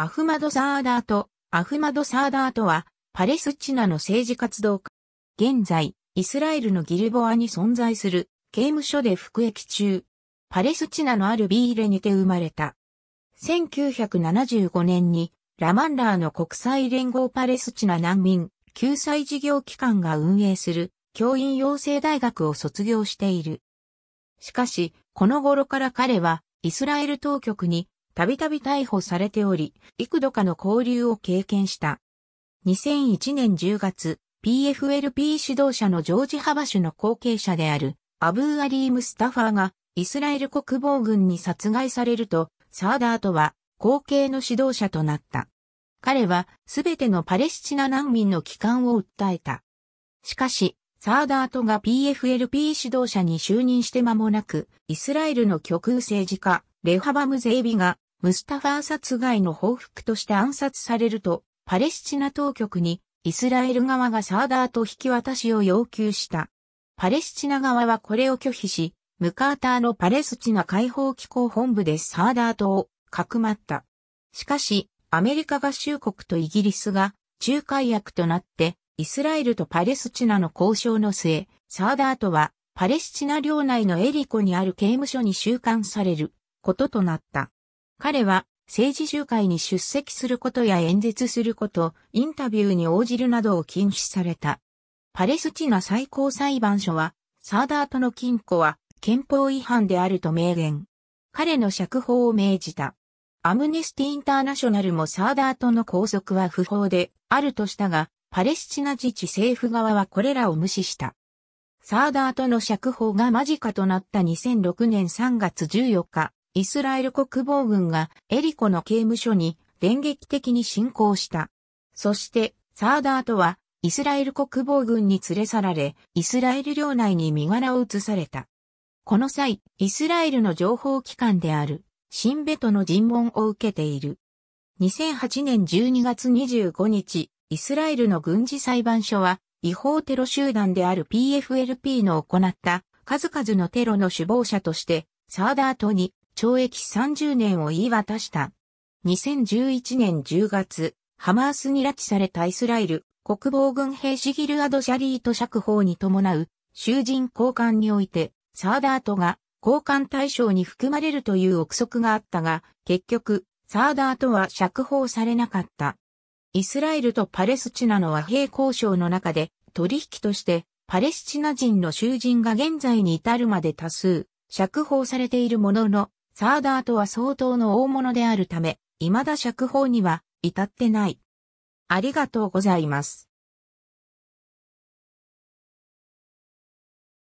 アフマド・サーダート、アフマド・サーダートは、パレスチナの政治活動家。現在、イスラエルのギルボアに存在する刑務所で服役中。パレスチナのあるビーレにて生まれた。1975年にラマンラーの国際連合パレスチナ難民救済事業機関が運営する教員養成大学を卒業している。しかし、この頃から彼はイスラエル当局にたびたび逮捕されており、幾度かの交流を経験した。2001年10月、PFLP 指導者のジョージ・ハバシュの後継者であるアブー・アリーム・スタファーがイスラエル国防軍に殺害されると、サーダートは後継の指導者となった。彼はすべてのパレスチナ難民の帰還を訴えた。しかし、サーダートが PFLP 指導者に就任して間もなく、イスラエルの極右政治家、レハバム・ゼイビがムスタファー殺害の報復として暗殺されると、パレスチナ当局にイスラエル側がサーダーと引き渡しを要求した。パレスチナ側はこれを拒否し、ムカーターのパレスチナ解放機構本部でサーダートをかくまった。しかし、アメリカ合衆国とイギリスが仲介役となって、イスラエルとパレスチナの交渉の末、サーダートはパレスチナ領内のエリコにある刑務所に収監されることとなった。彼は政治集会に出席することや演説すること、インタビューに応じるなどを禁止された。パレスチナ最高裁判所は、サーダートの禁錮は憲法違反であると明言。彼の釈放を命じた。アムネスティ・インターナショナルもサーダートの拘束は不法であるとしたが、パレスチナ自治政府側はこれらを無視した。サーダートの釈放が間近となった2006年3月14日、イスラエル国防軍がエリコの刑務所に電撃的に侵攻した。そして、サーダートは、イスラエル国防軍に連れ去られ、イスラエル領内に身柄を移された。この際、イスラエルの情報機関である、シンベトの尋問を受けている。2008年12月25日、イスラエルの軍事裁判所は、違法テロ集団である PFLP の行った数々のテロの首謀者として、サーダートに懲役30年を言い渡した。2011年10月、ハマースに拉致されたイスラエル国防軍兵士ギルアド・シャリート釈放に伴う囚人交換において、サーダートが交換対象に含まれるという憶測があったが、結局、サーダートは釈放されなかった。イスラエルとパレスチナの和平交渉の中で取引としてパレスチナ人の囚人が現在に至るまで多数釈放されているもののサーダーとは相当の大物であるため、未だ釈放には至ってない。ありがとうございます。